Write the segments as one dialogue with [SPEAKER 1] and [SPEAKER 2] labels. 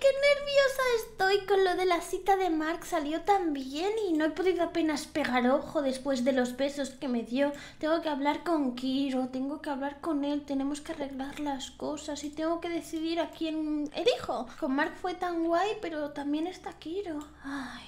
[SPEAKER 1] qué nerviosa estoy con lo de la cita de Mark. Salió tan bien y no he podido apenas pegar ojo después de los besos que me dio. Tengo que hablar con Kiro, tengo que hablar con él, tenemos que arreglar las cosas y tengo que decidir a quién elijo. Con Mark fue tan guay, pero también está Kiro. Ay.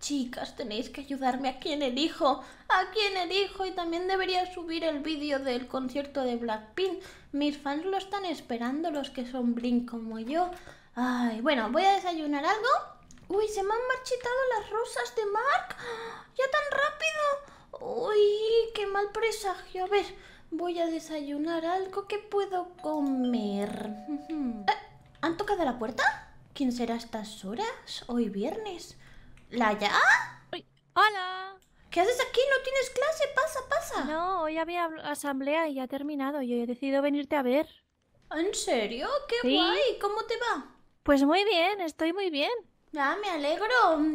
[SPEAKER 1] Chicas, tenéis que ayudarme a quién elijo, a quién elijo y también debería subir el vídeo del concierto de Blackpink. Mis fans lo están esperando, los que son Blink como yo. Ay, bueno, voy a desayunar algo. Uy, se me han marchitado las rosas de Mark. ¡Ya tan rápido! Uy, qué mal presagio. A ver, voy a desayunar algo que puedo comer. Eh, ¿Han tocado la puerta? ¿Quién será a estas horas? Hoy viernes. ¿La ya? hola. ¿Qué haces aquí? ¿No tienes clase? Pasa, pasa. No, hoy había asamblea y ya ha terminado. y he decidido venirte a ver. ¿En serio? ¡Qué guay! ¿Cómo te va? Pues muy bien, estoy muy bien. Ah, me alegro.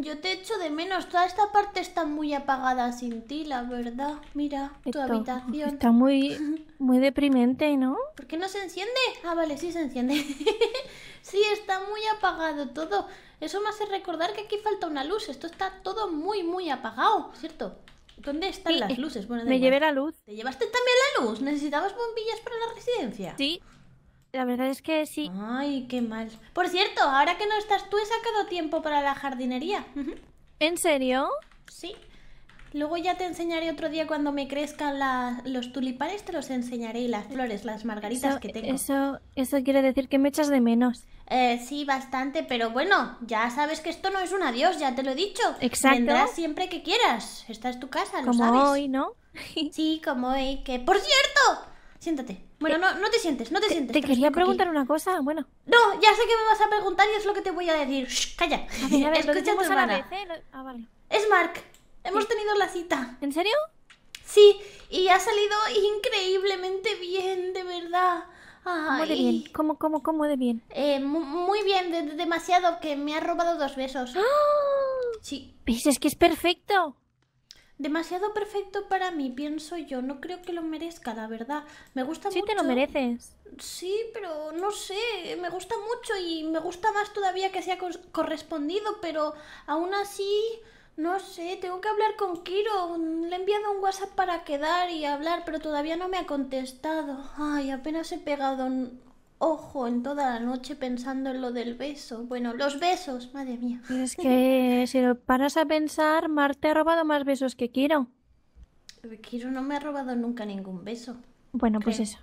[SPEAKER 1] Yo te echo de menos. Toda esta parte está muy apagada sin ti, la verdad. Mira, tu habitación. Está muy, muy deprimente, ¿no? ¿Por qué no se enciende? Ah, vale, sí se enciende. sí, está muy apagado todo. Eso me hace recordar que aquí falta una luz. Esto está todo muy, muy apagado, ¿cierto? ¿Dónde están las eh, luces? Bueno, me llevé la luz. ¿Te llevaste también la luz? ¿Necesitabas bombillas para la residencia? Sí, la verdad es que sí. Ay, qué mal. Por cierto, ahora que no estás tú, he sacado tiempo para la jardinería. ¿En serio? Sí. Luego ya te enseñaré otro día cuando me crezcan los tulipanes, te los enseñaré y las flores, las margaritas que tengo. Eso, eso quiere decir que me echas de menos. Eh, sí, bastante, pero bueno, ya sabes que esto no es un adiós, ya te lo he dicho. Exacto. Vendrás siempre que quieras. Esta es tu casa, lo sabes. Como hoy, ¿no? sí, como hoy. Que por cierto, siéntate. Bueno, no, no te sientes, no te, sientes. Te quería preguntar una cosa, bueno. No, ya sé que me vas a preguntar y es lo que te voy a decir. calla. Es Mark. Hemos tenido la cita. ¿En serio? Sí, y ha salido increíblemente bien, de verdad. Ay. ¿Cómo de bien? ¿Cómo, cómo, cómo de bien? Eh, muy bien, demasiado, que me ha robado dos besos. ¡Ah! Sí. Pues es que es perfecto. Demasiado perfecto para mí, pienso yo. No creo que lo merezca, la verdad. Me gusta mucho. Sí, te lo mereces. Sí, pero no sé. Me gusta mucho y me gusta más todavía que sea correspondido, pero aún así. No sé, tengo que hablar con Kiro. Le he enviado un WhatsApp para quedar y hablar, pero todavía no me ha contestado. Ay, apenas he pegado ojo en toda la noche pensando en lo del beso. Bueno, los besos, madre mía. es que si lo paras a pensar, Marte ha robado más besos que Kiro. Kiro no me ha robado nunca ningún beso. Bueno, pues eso.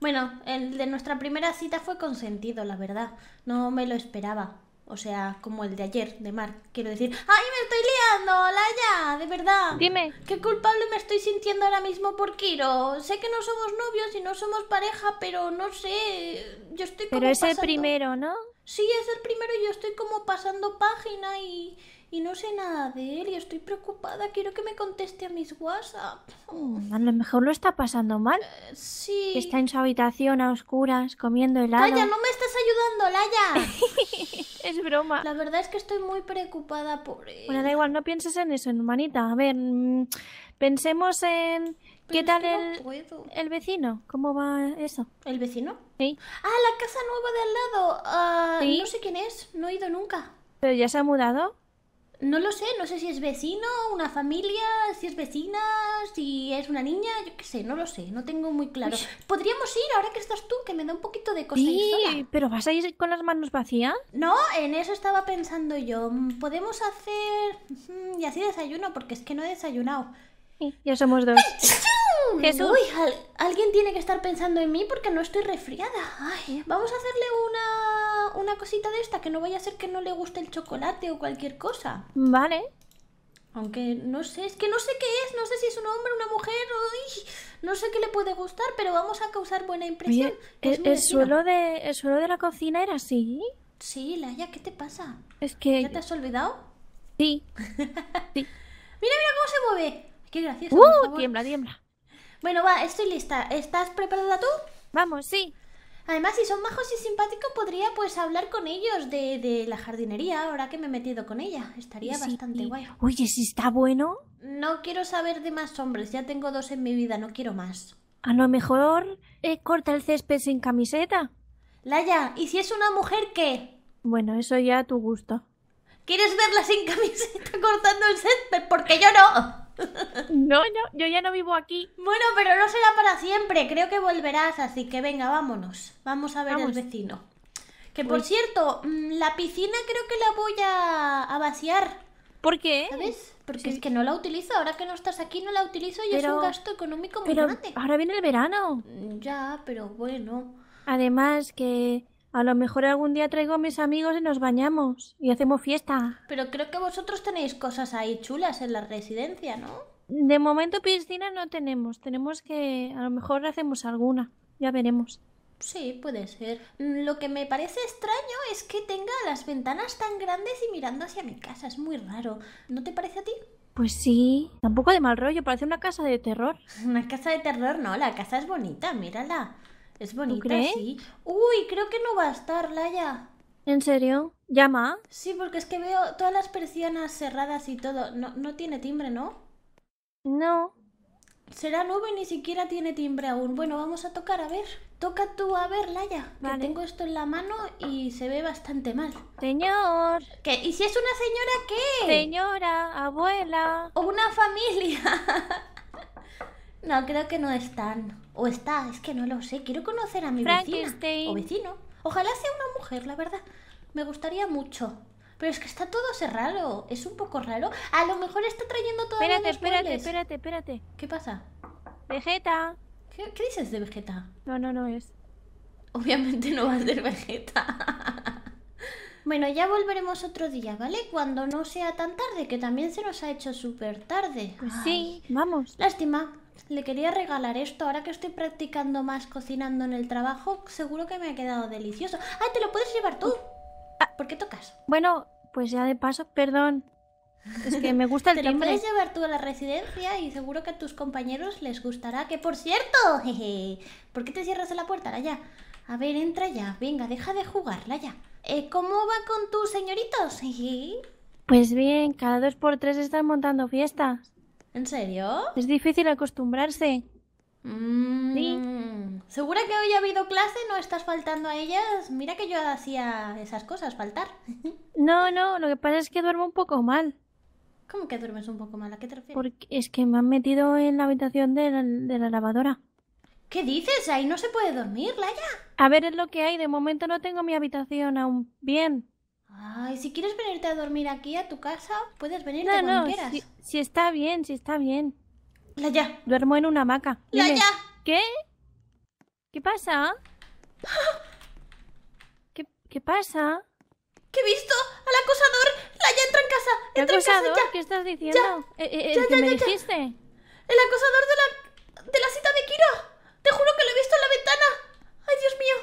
[SPEAKER 1] Bueno, el de nuestra primera cita fue consentido, la verdad. No me lo esperaba. O sea, como el de ayer, de Mark. Quiero decir, ¡ay, me estoy liando! ¡Laya! ¡De verdad! Dime. ¿Qué culpable me estoy sintiendo ahora mismo por Kiro? Sé que no somos novios y no somos pareja, pero no sé. Yo estoy pero Pero es el primero, ¿no? Sí, es el primero y yo estoy como pasando página y y no sé nada de él y estoy preocupada. Quiero que me conteste a mis WhatsApp. Mm, a lo mejor lo está pasando mal. Eh, sí. Está en su habitación a oscuras, comiendo helado. Laya, no me estás ayudando, Laya! es broma. La verdad es que estoy muy preocupada por él. Bueno, da igual, no pienses en eso, hermanita. A ver, mm, pensemos en... ¿Qué tal el, el vecino? ¿Cómo va eso? ¿El vecino? Sí. Ah, la casa nueva de al lado. Ah, no sé quién es, no he ido nunca. ¿Pero ya se ha mudado? No lo sé, no sé si es vecino, una familia, si es vecina, si es una niña, yo qué sé, no lo sé, no tengo muy claro. Podríamos ir ahora que estás tú, que me da un poquito de cosa sí, pero ¿vas a ir con las manos vacías? No, en eso estaba pensando yo. Podemos hacer... y así desayuno, porque es que no he desayunado. ya somos dos. Uy, alguien tiene que estar pensando en mí porque no estoy resfriada. vamos a hacerle una, una cosita de esta, que no vaya a ser que no le guste el chocolate o cualquier cosa. Vale. Aunque no sé, es que no sé qué es, no sé si es un hombre, una mujer, no sé qué le puede gustar, pero vamos a causar buena impresión. E, el, suelo de, suelo de la cocina era así? Sí, Laia, ¿qué te pasa? Es que... ¿Ya te has olvidado? Sí. sí. Mira, mira cómo se mueve. Qué gracioso. ¡Uh! Tiembla, tiembla. Bueno, va, estoy lista. ¿Estás preparada tú? Vamos, sí. Además, si son majos y simpáticos, podría pues hablar con ellos de, la jardinería, ahora que me he metido con ella. Estaría bastante guay. Oye, si está bueno. No quiero saber de más hombres, ya tengo dos en mi vida, no quiero más. A lo mejor eh, corta el césped sin camiseta. Laya, ¿y si es una mujer qué? Bueno, eso ya a tu gusto. ¿Quieres verla sin camiseta cortando el césped? Porque yo no. No, no, yo ya no vivo aquí. Bueno, pero no será para siempre. Creo que volverás, así que venga, vámonos. Vamos a ver al vecino. Que por pues- cierto, mm, la piscina creo que la voy a, vaciar. ¿Por qué? ¿Sabes? Porque es que no la utilizo. Ahora que no estás aquí, no la utilizo y es un gasto económico muy pero grande. Ahora viene el verano. Mm, ya, pero bueno. Además que a lo mejor algún día traigo a mis amigos y nos bañamos y hacemos fiesta. Pero creo que vosotros tenéis cosas ahí chulas en la residencia, ¿no? De momento piscina no tenemos. Tenemos que... A lo mejor hacemos alguna. Ya veremos. Sí, puede ser. Mm, lo que me parece extraño es que tenga las ventanas tan grandes y mirando hacia mi casa. Es muy raro. ¿No te parece a ti? Pues sí, tampoco de mal rollo, parece una casa de terror. Una casa de terror no, la casa es bonita, mírala. Es bonita, sí. Uy, creo que no va a estar, Laia. ¿En serio? ¿Llama? Sí, porque es que veo todas las persianas cerradas y todo. No, tiene timbre, ¿no? No. Será nube y ni siquiera tiene timbre aún. Bueno, vamos a tocar, a ver. Toca tú, a ver, Laia. tengo esto en la mano y se ve bastante mal. Señor. ¿Qué? ¿Y si es una señora qué? Señora, abuela. O una familia. no, creo que no están. O está, es que no lo sé. Quiero conocer a mi vecina o vecino. Ojalá sea una mujer, la verdad. Me gustaría mucho. Pero es que está todo cerrado. Es un poco raro. A lo mejor está trayendo todo Espérate, espérate, espérate, espérate. ¿Qué pasa? Vegeta. ¿Qué, ¿Qué, dices de Vegeta? No, no, no es. Obviamente no va a ser Vegeta. Bueno, ya volveremos otro día, ¿vale? Cuando no sea tan tarde, que también se nos ha hecho súper tarde. Pues sí, vamos. Lástima. Le quería regalar esto. Ahora que estoy practicando más cocinando en el trabajo, seguro que me ha quedado delicioso. ¡Ah, te lo puedes llevar tú! Ah. ¿Por qué tocas? Bueno, pues ya de paso, perdón. Es que me gusta el Te lo puedes llevar tú a la residencia y seguro que a tus compañeros les gustará. Que por cierto, jeje, ¿por qué te cierras la puerta, Laya? A ver, entra ya. Venga, deja de jugar, ya. Eh, ¿Cómo va con tus señoritos? Pues bien, cada dos por tres están montando fiestas. ¿En serio? Es difícil acostumbrarse. Mm. ¿Sí? ¿Segura que hoy ha habido clase? ¿No estás faltando a ellas? Mira que yo hacía esas cosas, faltar. no, no, lo que pasa es que duermo un poco mal. ¿Cómo que duermes un poco mal? ¿A qué te refieres? Porque es que me han metido en la habitación de la lavadora. ¿Qué dices? Ahí no se puede dormir, Laia. A ver, es lo que hay. De momento no tengo mi habitación aún bien. Ay, si quieres venirte a dormir aquí a tu casa, puedes venirte no, cuando no, no, Si, está bien, si está bien. Laia. Duermo en una hamaca. Dime, Laia. ¿Qué? ¿Qué pasa? ¿Qué, ¿Qué pasa? ¿Qué he visto? ¡Al acosador! ¡Laia, entra en casa! ¡Entra acosador? En casa, ¿Qué estás diciendo? Eh, eh, ya. el me dijiste. El acosador de la, de la cita de Kiro juro que lo he visto en la ventana. ¡Ay, Dios mío!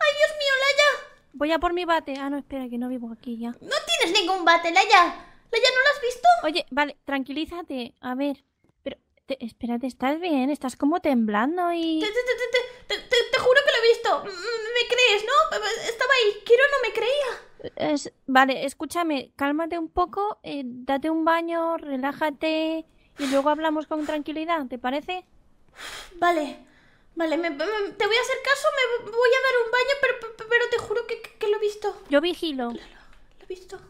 [SPEAKER 1] ¡Ay, Dios mío, Laya! Voy a por mi bate. Ah, no, espera, que no vivo aquí ya. ¡No tienes ningún bate, Laya! ¿Laya, no lo has visto? Oye, vale, tranquilízate. A ver. Pero, espérate, ¿estás bien? Estás como temblando y... Te, juro que lo he visto. ¿Me crees, no? Eh, eh, estaba ahí. Quiero no me creía. Es, vale, escúchame. Cálmate un poco. Eh, date un baño, relájate... Y luego hablamos con tranquilidad, ¿te parece? Vale. Vale, te voy a hacer caso, me voy a dar un baño, pero, pero te juro que, que, lo he visto. Yo vigilo. lo he visto.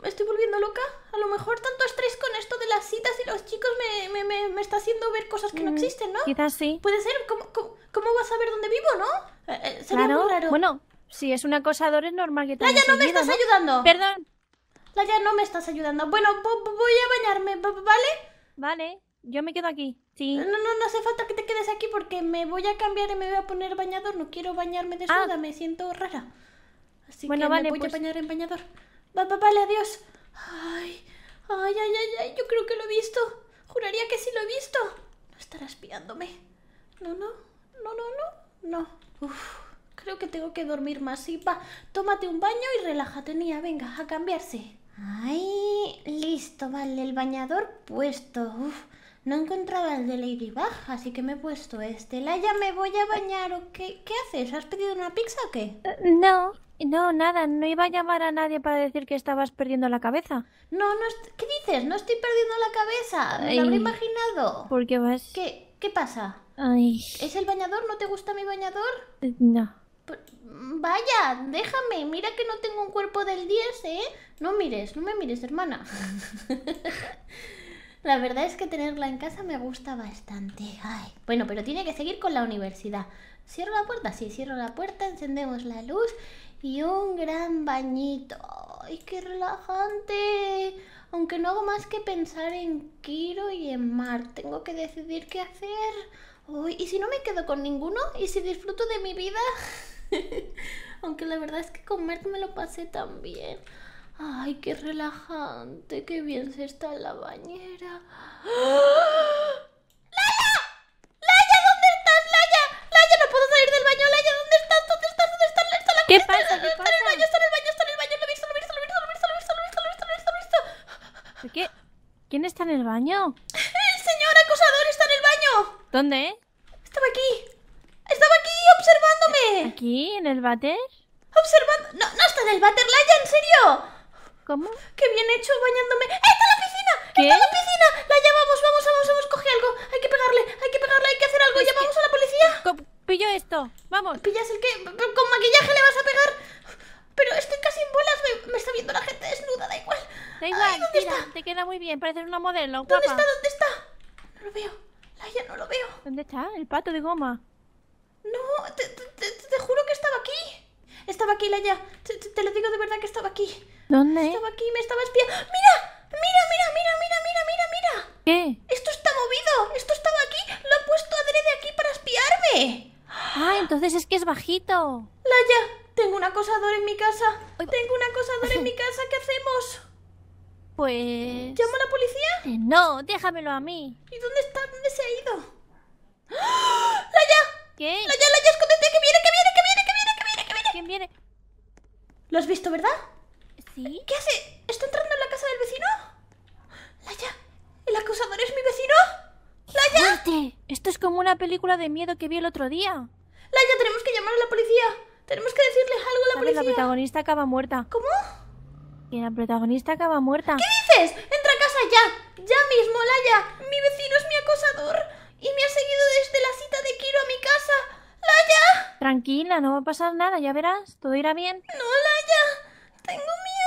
[SPEAKER 1] Me estoy volviendo loca. A lo mejor tanto estrés con esto de las citas y los chicos me, me está haciendo ver cosas que no mm, existen, ¿no? Quizás sí. Puede ser. ¿Cómo, cómo, vas a ver dónde vivo, no? Eh, eh, sería claro. raro. Bueno, si es un acosador es normal que te ¡Laya, no me estás ayudando. Perdón. ¡Laya, no me estás ayudando. Bueno, voy a bañarme, ¿vale? Vale. Yo me quedo aquí, sí. No, no, no hace falta que te quedes aquí porque me voy a cambiar y me voy a poner bañador. No quiero bañarme desnuda, ah. me siento rara. Así que vale, me voy a pues. bañar en bañador. Va, vale, adiós. Ay, ay, ay, ay, yo creo que lo he visto. Juraría que sí lo he visto. No estará espiándome. No, no, no, no, no, no. Uf, creo que tengo que dormir más. Sí, va, tómate un baño y relájate, niña. Venga, a cambiarse. Ay, listo, vale, el bañador puesto. Uf. No encontraba el de Ladybug, así que me he puesto este. Laia, me voy a bañar. ¿o qué, haces? ¿Has pedido una pizza o qué? Eh, no, no, nada. No iba a llamar a nadie para decir que estabas perdiendo la cabeza. No, no. ¿Qué dices? No estoy perdiendo la cabeza. Me lo habré imaginado. ¿Por qué vas? ¿Qué, qué pasa? Ay. ¿Es el bañador? ¿No te gusta mi bañador? Eh, no. Vaya, déjame, mira que no tengo un cuerpo del 10, ¿eh? No mires, no me mires, hermana. La verdad es que tenerla en casa me gusta bastante. bueno, pero tiene que seguir con la universidad. Cierro la puerta, sí, cierro la puerta, encendemos la luz y un gran bañito. ¡Ay, qué relajante! Aunque no hago más que pensar en Kiro y en Mar. Tengo que decidir qué hacer. hoy ¿y si no me quedo con ninguno? ¿Y si disfruto de mi vida? Aunque la verdad es que con me lo pasé tan bien. Ay, qué relajante, qué bien se está en la bañera. ¡Laya! ¡Laya, ¿dónde estás, Laya? ¡Laya, no puedo salir del baño! ¡Laya, ¿dónde estás? ¿Dónde estás? ¿Dónde estás? ¿Qué pasa? ¿Qué pasa? Está en el baño, está en el baño, está en Lo he visto, lo he visto, lo he visto, lo he visto, lo he visto, lo he visto, lo visto, lo he visto, lo he visto. ¿Qué? ¿Quién está en el baño? ¡El señor acosador está en el baño! ¿Dónde? Estaba aquí. Estaba aquí observándome. ¿Aquí? ¿En el váter? Observando. No, no está en el váter. ¿Cómo? ¡Qué bien hecho bañándome! ¡Eh, ¡Está la piscina! ¿Qué? la piscina! ¡La llamamos! ¡Vamos, vamos, vamos! ¡Coge algo! ¡Hay que pegarle! ¡Hay que pegarle! ¡Hay que hacer algo! ¡Llamamos a la policía! Pillo esto, vamos. ¿Pillas el qué? Con maquillaje le vas a pegar. Pero estoy casi en bolas, me, está viendo la gente desnuda, da igual. Da igual, ¿dónde está? te queda muy bien, parece una modelo. ¿Dónde está? ¿Dónde está? No lo veo. laya no lo veo. ¿Dónde está? El pato de goma. No, te, juro que estaba aquí. Estaba aquí, Laia. Te, te, lo digo de verdad que estaba aquí. ¿Dónde? Estaba aquí, me estaba espiando. ¡Mira! ¡Mira, mira, mira, mira, mira, mira, mira! ¿Qué? Esto está movido. Esto estaba aquí. Lo ha puesto adrede aquí para espiarme. Ah, entonces es que es bajito. Laya, tengo un acosador en mi casa. Tengo un acosador en mi casa. ¿Qué hacemos? Pues... ¿Llamo a la policía? Eh, no, déjamelo a mí. ¿Y dónde está? ¿Dónde se ha ido? ¡Laya! ¿Qué? ¡Laya, Laya, escóndete! ¡Que viene, que viene, que viene, que viene, que viene! ¿Quién viene? ¿Lo has visto, verdad? ¿Qué hace? ¿Está entrando en la casa del vecino? ¡Laya! ¿El acusador es mi vecino? ¡Laya! ¡Fuerte! Esto es como una película de miedo que vi el otro día. ¡Laya, tenemos que llamar a la policía! Tenemos que decirle algo a la policía. La protagonista acaba muerta. ¿Cómo? Que la protagonista acaba muerta. ¿Qué dices? ¡Entra a casa ya! ¡Ya mismo, Laya! ¡Mi vecino es mi acosador! ¡Y me ha seguido desde la cita de Kiro a mi casa! ¡Laya! Tranquila, no va a pasar nada, ya verás. Todo irá bien. ¡No, Laya! ¡Tengo miedo!